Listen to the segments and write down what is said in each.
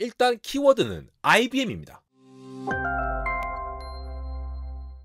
일단 키워드는 IBM입니다.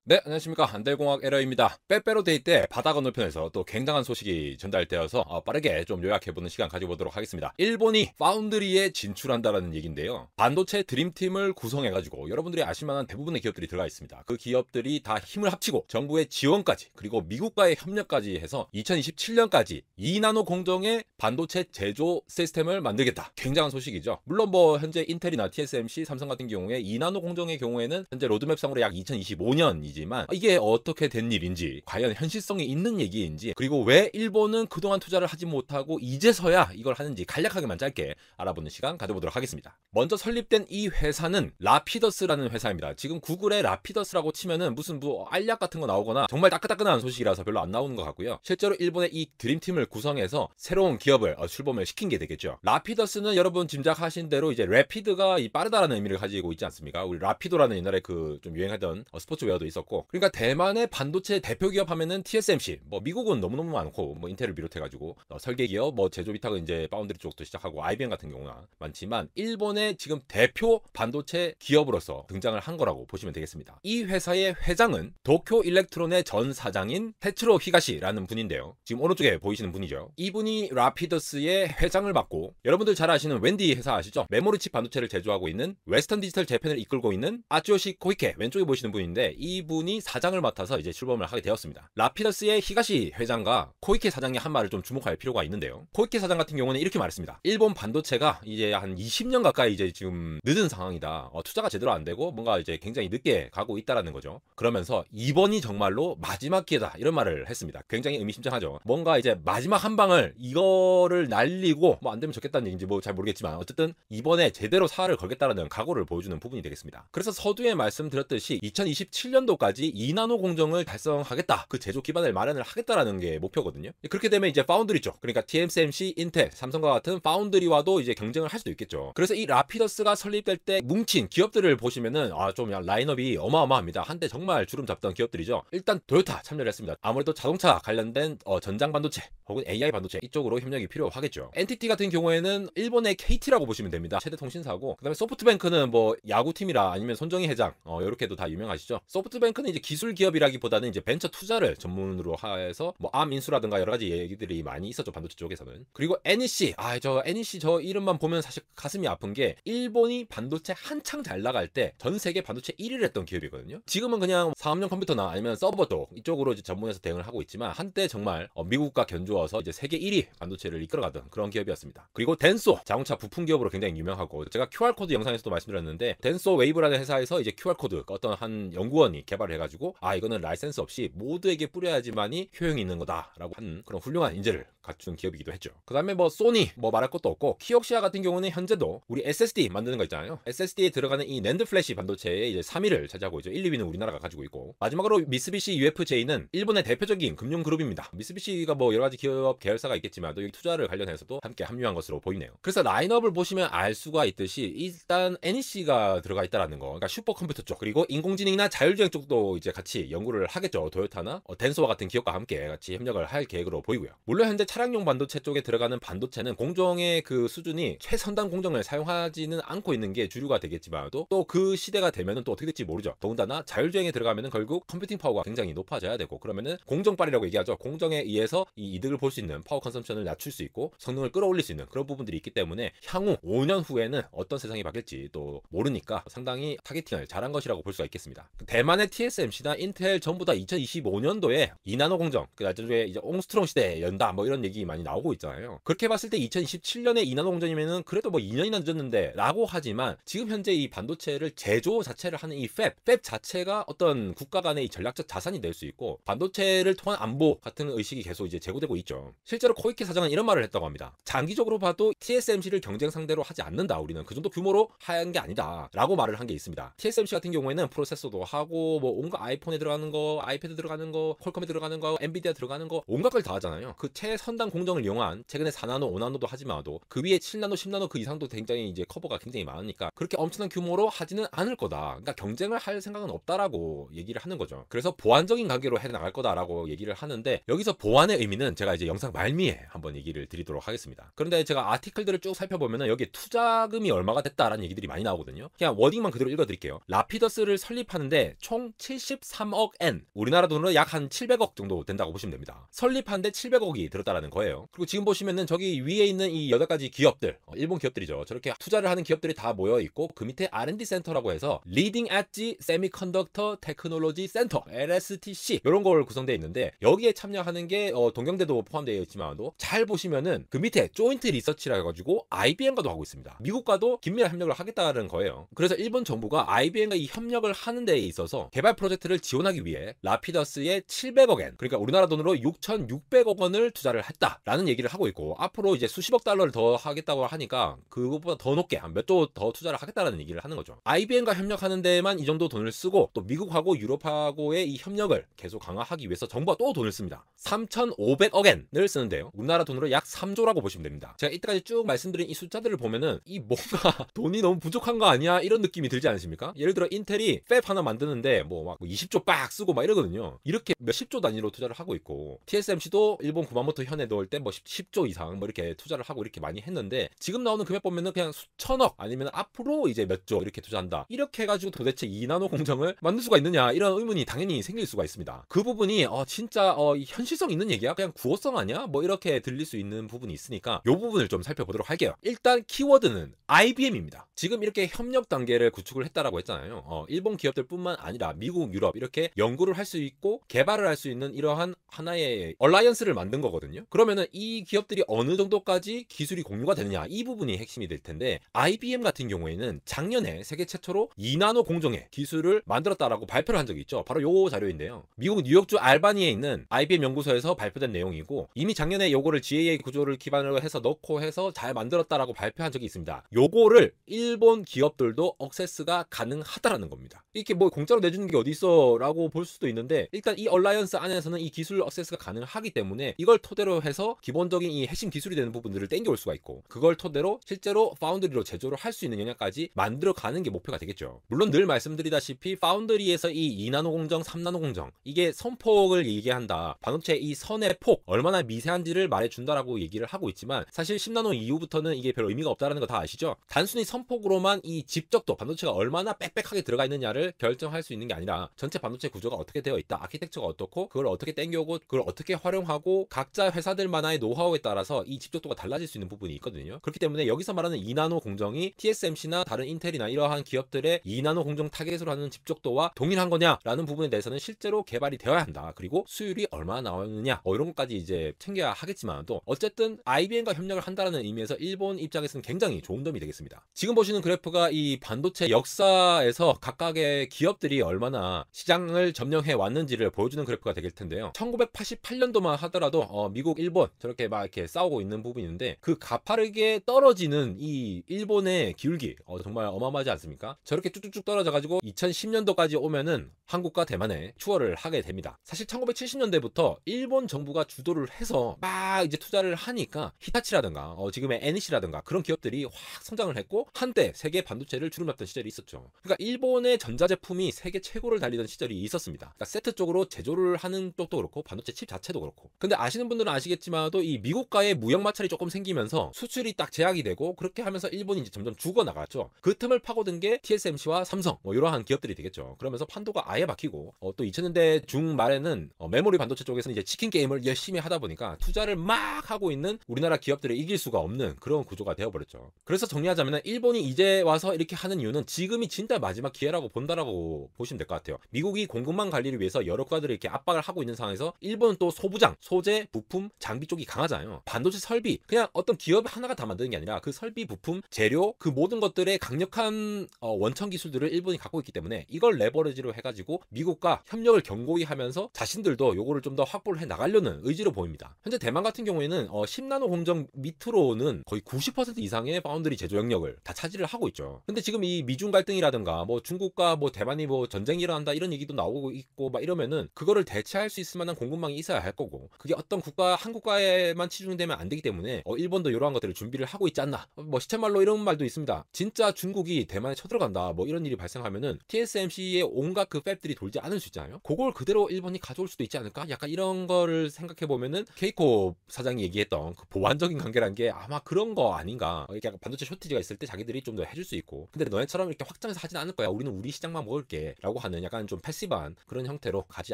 네, 안녕하십니까. 한달공학 에러입니다. 빼빼로 데이 때 바다 건너편에서 또 굉장한 소식이 전달되어서 어, 빠르게 좀 요약해보는 시간 가져보도록 하겠습니다. 일본이 파운드리에 진출한다라는 얘기인데요. 반도체 드림팀을 구성해가지고 여러분들이 아실만한 대부분의 기업들이 들어가 있습니다. 그 기업들이 다 힘을 합치고 정부의 지원까지 그리고 미국과의 협력까지 해서 2027년까지 2나노 공정의 반도체 제조 시스템을 만들겠다. 굉장한 소식이죠. 물론 뭐 현재 인텔이나 TSMC, 삼성 같은 경우에 2나노 공정의 경우에는 현재 로드맵상으로 약 2025년 얘기지만 이게 어떻게 된 일인지 과연 현실성이 있는 얘기인지 그리고 왜 일본은 그동안 투자를 하지 못하고 이제서야 이걸 하는지 간략하게만 짧게 알아보는 시간 가져보도록 하겠습니다. 먼저 설립된 이 회사는 라피더스라는 회사입니다. 지금 구글에 라피더스라고 치면은 무슨 뭐 알약 같은 거 나오거나 정말 따끈따끈한 소식이라서 별로 안 나오는 것 같고요. 실제로 일본의 이 드림팀을 구성해서 새로운 기업을 어, 출범을 시킨 게 되겠죠. 라피더스는 여러분 짐작하신 대로 이제 래피드가 이 빠르다라는 의미를 가지고 있지 않습니까? 우리 라피도라는 옛날에 그 좀 유행하던 어, 스포츠웨어도 있었고 있었고 그러니까 대만의 반도체 대표 기업 하면은 TSMC 뭐 미국은 너무너무 많고 뭐 인텔을 비롯해 가지고 어, 설계 기업 뭐 제조 비타은 이제 파운드리 쪽도 시작하고 IBM 같은 경우나 많지만 일본의 지금 대표 반도체 기업으로서 등장을 한 거라고 보시면 되겠습니다. 이 회사의 회장은 도쿄 일렉트론의 전 사장인 테츠로 히가시라는 분인데요. 지금 오른쪽에 보이시는 분이죠. 이분이 라피더스의 회장을 맡고 여러분들 잘 아시는 웬디 회사 아시죠? 메모리칩 반도체를 제조하고 있는 웨스턴 디지털 재팬을 이끌고 있는 아츠요시 코이케 왼쪽에 보시는 분인데 이분 분이 사장을 맡아서 이제 출범을 하게 되었습니다. 라피더스의 히가시 회장과 코이케 사장의 한 말을 좀 주목할 필요가 있는데요. 코이케 사장 같은 경우는 이렇게 말했습니다. 일본 반도체가 이제 한 20년 가까이 이제 지금 늦은 상황이다. 어, 투자가 제대로 안 되고 뭔가 이제 굉장히 늦게 가고 있다라는 거죠. 그러면서 이번이 정말로 마지막 기회다 이런 말을 했습니다. 굉장히 의미심장하죠. 뭔가 이제 마지막 한 방을 이거를 날리고 뭐 안 되면 좋겠다는 얘기인지 뭐 잘 모르겠지만 어쨌든 이번에 제대로 사활을 걸겠다라는 각오를 보여주는 부분이 되겠습니다. 그래서 서두에 말씀드렸듯이 2027년도까지 2 0 2 5년까지 2나노 공정을 달성하겠다. 그 제조 기반을 마련을 하겠다라는 게 목표거든요. 그렇게 되면 이제 파운드리 죠 그러니까 TSMC, 인텔, 삼성과 같은 파운드리와도 이제 경쟁을 할 수도 있겠죠. 그래서 이 라피더스가 설립될 때 뭉친 기업들을 보시면은 아좀 라인업이 어마어마합니다. 한때 정말 주름 잡던 기업들이죠. 일단 도요타 참여를 했습니다. 아무래도 자동차 관련된 어, 전장 반도체 혹은 AI 반도체 이쪽으로 협력이 필요하겠죠. NTT 같은 경우에는 일본의 KT라고 보시면 됩니다. 최대 통신사고 그다음에 소프트뱅크는 뭐 야구팀이라 아니면 손정희 회장 어, 이렇게도 다 유명하시죠. 소프트뱅크 뱅크는 이제 기술 기업이라기보다는 이제 벤처 투자를 전문으로 해서 뭐암 인수라든가 여러 가지 얘기들이 많이 있었죠 반도체 쪽에서는 그리고 NEC 아 저 NEC 저 이름만 보면 사실 가슴이 아픈 게 일본이 반도체 한창 잘 나갈 때 전 세계 반도체 1위를 했던 기업이거든요 지금은 그냥 사업용 컴퓨터나 아니면 서버 쪽 이쪽으로 이제 전문에서 대응을 하고 있지만 한때 정말 어, 미국과 견주어서 이제 세계 1위 반도체를 이끌어가던 그런 기업이었습니다 그리고 덴소 자동차 부품 기업으로 굉장히 유명하고 제가 QR코드 영상에서도 말씀드렸는데 덴소 웨이브라는 회사에서 이제 QR코드 어떤 한 연구원이 개발 허가를 해가지고 아 이거는 라이센스 없이 모두에게 뿌려야지만이 효용이 있는 거다라고 한 그런 훌륭한 인재를 갖춘 기업이기도 했죠. 그 다음에 뭐 소니 뭐 말할 것도 없고 키옥시아 같은 경우는 현재도 우리 SSD 만드는 거 있잖아요. SSD에 들어가는 이 랜드 플래시 반도체의 이제 3위를 차지하고 있죠. 1, 2위는 우리나라가 가지고 있고 마지막으로 미쓰비시 UFJ는 일본의 대표적인 금융 그룹입니다. 미쓰비시가 뭐 여러 가지 기업 계열사가 있겠지만 또 여기 투자를 관련해서도 함께 합류한 것으로 보이네요. 그래서 라인업을 보시면 알 수가 있듯이 일단 NEC가 들어가 있다라는 거, 그러니까 슈퍼컴퓨터 쪽 그리고 인공지능이나 자율주행 쪽 한국도 이제 같이 연구를 하겠죠. 도요타나 어, 덴소와 같은 기업과 함께 같이 협력을 할 계획으로 보이고요. 물론 현재 차량용 반도체 쪽에 들어가는 반도체는 공정의 그 수준이 최선단 공정을 사용하지는 않고 있는 게 주류가 되겠지만 또 그 시대가 되면은 또 어떻게 될지 모르죠. 더군다나 자율주행에 들어가면은 결국 컴퓨팅 파워가 굉장히 높아져야 되고 그러면은 공정빨이라고 얘기하죠. 공정에 의해서 이 이득을 볼 수 있는 파워 컨섬션을 낮출 수 있고 성능을 끌어올릴 수 있는 그런 부분들이 있기 때문에 향후 5년 후에는 어떤 세상이 바뀔지 또 모르니까 상당히 타겟팅을 잘한 것이라고 볼 수가 있겠습니다. 대만의 TSMC나 인텔 전부 다 2025년도에 2나노 공정, 그 나중에 이제 옹스트롱 시대에 연다 뭐 이런 얘기 많이 나오고 있잖아요. 그렇게 봤을 때 2027년에 2나노 공정이면은 그래도 뭐 2년이나 늦었는데라고 하지만 지금 현재 이 반도체를 제조 자체를 하는 이 팹, 팹 자체가 어떤 국가 간의 전략적 자산이 될 수 있고 반도체를 통한 안보 같은 의식이 계속 이제 제고되고 있죠. 실제로 코이케 사장은 이런 말을 했다고 합니다. 장기적으로 봐도 TSMC를 경쟁 상대로 하지 않는다. 우리는 그 정도 규모로 하얀 게 아니다라고 말을 한 게 있습니다. TSMC 같은 경우에는 프로세서도 하고 뭐뭐 온갖 아이폰에 들어가는 거, 아이패드 들어가는 거, 퀄컴에 들어가는 거, 엔비디아 들어가는 거 온갖 걸 다 하잖아요. 그 최선단 공정을 이용한 최근에 4나노, 5나노도 하지마도 그 위에 7나노, 10나노 그 이상도 굉장히 이제 커버가 굉장히 많으니까 그렇게 엄청난 규모로 하지는 않을 거다. 그러니까 경쟁을 할 생각은 없다라고 얘기를 하는 거죠. 그래서 보안적인 관계로 해 나갈 거다라고 얘기를 하는데 여기서 보안의 의미는 제가 이제 영상 말미에 한번 얘기를 드리도록 하겠습니다. 그런데 제가 아티클들을 쭉살펴보면 여기 투자금이 얼마가 됐다라는 얘기들이 많이 나오거든요. 그냥 워딩만 그대로 읽어드릴게요. 라피더스를 설립하는데 총 73억 엔, 우리나라 돈으로 약 한 700억 정도 된다고 보시면 됩니다. 설립한데 700억이 들었다라는 거예요. 그리고 지금 보시면은 저기 위에 있는 이 여덟 가지 기업들, 어, 일본 기업들이죠. 저렇게 투자를 하는 기업들이 다 모여 있고 그 밑에 R&D 센터라고 해서 리딩 엣지 세미컨덕터 테크놀로지 센터 LSTC 이런 걸 구성되어 있는데 여기에 참여하는 게 어, 동경대도 포함되어 있지만도 잘 보시면은 그 밑에 조인트 리서치라 해가지고 IBM과도 하고 있습니다. 미국과도 긴밀한 협력을 하겠다는 거예요. 그래서 일본 정부가 IBM과 이 협력을 하는 데에 있어서 개발 개발 프로젝트를 지원하기 위해 라피더스에 700억엔 그러니까 우리나라 돈으로 6,600억 원을 투자를 했다라는 얘기를 하고 있고 앞으로 이제 수십억 달러를 더 하겠다고 하니까 그것보다 더 높게 한몇조더 투자를 하겠다라는 얘기를 하는 거죠. IBM과 협력하는 데만 이 정도 돈을 쓰고 또 미국하고 유럽하고의 이 협력을 계속 강화하기 위해서 정부가 또 돈을 씁니다. 3,500억엔을 쓰는데요. 우리나라 돈으로 약 3조라고 보시면 됩니다. 제가 이때까지 쭉 말씀드린 이 숫자들을 보면은 이 뭔가 돈이 너무 부족한 거 아니야 이런 느낌이 들지 않습니까? 예를 들어 인텔이 팹 하나 만드는데 뭐 뭐막 20조 빡 쓰고 막 이러거든요. 이렇게 몇십조 단위로 투자를 하고 있고 TSMC도 일본 구마모토 현에 넣을 때뭐 10조 이상 뭐 이렇게 투자를 하고 이렇게 많이 했는데 지금 나오는 금액 보면은 그냥 수천억 아니면 앞으로 이제 몇 조 이렇게 투자한다. 이렇게 해가지고 도대체 2나노 공정을 만들 수가 있느냐 이런 의문이 당연히 생길 수가 있습니다. 그 부분이 어 진짜 어 현실성 있는 얘기야? 그냥 구호성 아니야? 뭐 이렇게 들릴 수 있는 부분이 있으니까 이 부분을 좀 살펴보도록 할게요. 일단 키워드는 IBM입니다. 지금 이렇게 협력 단계를 구축을 했다라고 했잖아요. 어 일본 기업들뿐만 아니라 미 미국, 유럽 이렇게 연구를 할 수 있고 개발을 할 수 있는 이러한 하나의 얼라이언스를 만든 거거든요. 그러면은 이 기업들이 어느 정도까지 기술이 공유가 되느냐 이 부분이 핵심이 될 텐데 IBM 같은 경우에는 작년에 세계 최초로 2나노 공정의 기술을 만들었다라고 발표를 한 적이 있죠. 바로 요 자료인데요. 미국 뉴욕주 알바니에 있는 IBM 연구소에서 발표된 내용이고 이미 작년에 요거를 GAA 구조를 기반으로 해서 넣고 해서 잘 만들었다라고 발표한 적이 있습니다. 요거를 일본 기업들도 억세스가 가능하다라는 겁니다. 이렇게 뭐 공짜로 내주는 게게 어디 있어라고 볼 수도 있는데 일단 이 얼라이언스 안에서는 이 기술 액세스가 가능하기 때문에 이걸 토대로 해서 기본적인 이 핵심 기술이 되는 부분들을 땡겨올 수가 있고 그걸 토대로 실제로 파운드리로 제조를 할 수 있는 영역까지 만들어 가는 게 목표가 되겠죠. 물론 늘 말씀드리다시피 파운드리에서 이 2나노 공정, 3나노 공정 이게 선폭을 얘기한다. 반도체 이 선의 폭 얼마나 미세한지를 말해준다라고 얘기를 하고 있지만 사실 10나노 이후부터는 이게 별 의미가 없다라는 거 다 아시죠? 단순히 선폭으로만 이 집적도 반도체가 얼마나 빽빽하게 들어가 있느냐를 결정할 수 있는 게아니 아니라 전체 반도체 구조가 어떻게 되어 있다, 아키텍처가 어떻고 그걸 어떻게 땡겨오고 그걸 어떻게 활용하고 각자 회사들만의 노하우에 따라서 이 집적도가 달라질 수 있는 부분이 있거든요. 그렇기 때문에 여기서 말하는 2나노 공정이 TSMC나 다른 인텔이나 이러한 기업들의 2나노 공정 타겟으로 하는 집적도와 동일한 거냐라는 부분에 대해서는 실제로 개발이 되어야 한다. 그리고 수율이 얼마나 나오느냐 어, 이런 것까지 이제 챙겨야 하겠지만 또 어쨌든 IBM과 협력을 한다라는 의미에서 일본 입장에서는 굉장히 좋은 점이 되겠습니다. 지금 보시는 그래프가 이 반도체 역사에서 각각의 기업들이 얼마 얼마나 시장을 점령해 왔는지를 보여주는 그래프가 되길 텐데요. 1988년도만 하더라도 어, 미국, 일본 저렇게 막 이렇게 싸우고 있는 부분인데 그 가파르게 떨어지는 이 일본의 기울기 어, 정말 어마어마하지 않습니까? 저렇게 쭉쭉쭉 떨어져가지고 2010년도까지 오면은 한국과 대만에 추월을 하게 됩니다. 사실 1970년대부터 일본 정부가 주도를 해서 막 이제 투자를 하니까 히타치라든가 어, 지금의 NC라든가 그런 기업들이 확 성장을 했고 한때 세계 반도체를 주름잡던 시절이 있었죠. 그러니까 일본의 전자제품이 세계 최 최고를 달리던 시절이 있었습니다. 그러니까 세트 쪽으로 제조를 하는 쪽도 그렇고 반도체 칩 자체도 그렇고. 근데 아시는 분들은 아시겠지만도 이 미국과의 무역 마찰이 조금 생기면서 수출이 딱 제약이 되고 그렇게 하면서 일본이 이제 점점 죽어 나갔죠. 그 틈을 파고든 게 TSMC와 삼성 뭐 이러한 기업들이 되겠죠. 그러면서 판도가 아예 바히고 어, 또 2000년대 중말에는 어, 메모리 반도체 쪽에서는 이제 치킨 게임을 열심히 하다 보니까 투자를 막 하고 있는 우리나라 기업들을 이길 수가 없는 그런 구조가 되어버렸죠. 그래서 정리하자면 일본이 이제 와서 이렇게 하는 이유는 지금이 진짜 마지막 기회라고 본다라고 보시면 되고 될것 같아요. 미국이 공급망 관리를 위해서 여러 국가들을 이렇게 압박을 하고 있는 상황에서 일본은 또 소부장, 소재, 부품, 장비 쪽이 강하잖아요. 반도체 설비 그냥 어떤 기업 하나가 다 만드는 게 아니라 그 설비, 부품, 재료 그 모든 것들의 강력한 어, 원천 기술들을 일본이 갖고 있기 때문에 이걸 레버리지로 해가지고 미국과 협력을 견고히 하면서 자신들도 요거를 좀 더 확보를 해 나가려는 의지로 보입니다. 현재 대만 같은 경우에는 어, 10나노 공정 밑으로는 거의 90% 이상의 바운드리 제조 영역을 다 차지를 하고 있죠. 근데 지금 이 미중 갈등이라든가 뭐 중국과 뭐 대만이 뭐 전쟁 경쟁이라 한다 이런 얘기도 나오고 있고 막 이러면은 그거를 대체할 수 있을 만한 공급망이 있어야 할 거고 그게 어떤 국가 한 국가에만 치중되면 안 되기 때문에 어, 일본도 이러한 것들을 준비를 하고 있지 않나 어, 뭐 시체말로 이런 말도 있습니다 진짜 중국이 대만에 쳐들어간다 뭐 이런 일이 발생하면은 TSMC의 온갖 그 팹들이 돌지 않을 수 있잖아요 그걸 그대로 일본이 가져올 수도 있지 않을까 약간 이런 거를 생각해 보면은 케이코 사장이 얘기했던 그 보완적인 관계란 게 아마 그런 거 아닌가 어, 이렇게 약간 반도체 쇼티지가 있을 때 자기들이 좀 더 해줄 수 있고 근데 너네처럼 이렇게 확장해서 하진 않을 거야 우리는 우리 시장만 먹을게 라고 하는 약간 좀 패시브한 그런 형태로 가지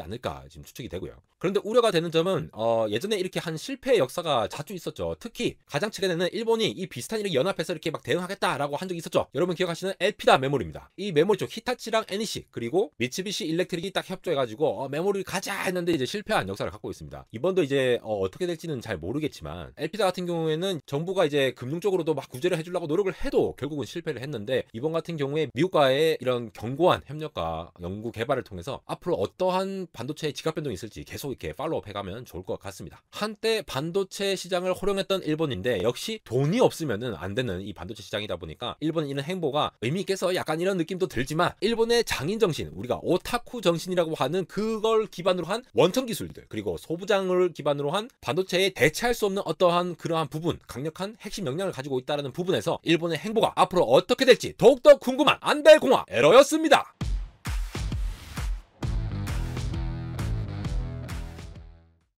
않을까 지금 추측이 되고요. 그런데 우려가 되는 점은 어, 예전에 이렇게 한 실패의 역사가 자주 있었죠. 특히 가장 최근에는 일본이 이 비슷한 일을 연합해서 이렇게 막 대응하겠다라고 한 적이 있었죠. 여러분 기억하시는 엘피다 메모리입니다. 이 메모리 쪽 히타치랑 애니시 그리고 미츠비시 일렉트릭이 딱 협조해가지고 어, 메모리 가자 했는데 이제 실패한 역사를 갖고 있습니다. 이번도 이제 어, 어떻게 될지는 잘 모르겠지만 엘피다 같은 경우에는 정부가 이제 금융적으로도 막 구제를 해주려고 노력을 해도 결국은 실패를 했는데 이번 같은 경우에 미국과의 이런 견고한 협력과 연구 개발을 통해서 앞으로 어떠한 반도체의 지각 변동이 있을지 계속 이렇게 팔로업 해가면 좋을 것 같습니다. 한때 반도체 시장을 호령했던 일본인데 역시 돈이 없으면안 되는 이 반도체 시장이다 보니까 일본은 이런 행보가 의미 있게서 약간 이런 느낌도 들지만 일본의 장인 정신 우리가 오타쿠 정신이라고 하는 그걸 기반으로 한 원천 기술들 그리고 소부장을 기반으로 한 반도체에 대체할 수 없는 어떠한 그러한 부분 강력한 핵심 역량을 가지고 있다는 부분에서 일본의 행보가 앞으로 어떻게 될지 더욱더 궁금한 안달공화 에러였습니다.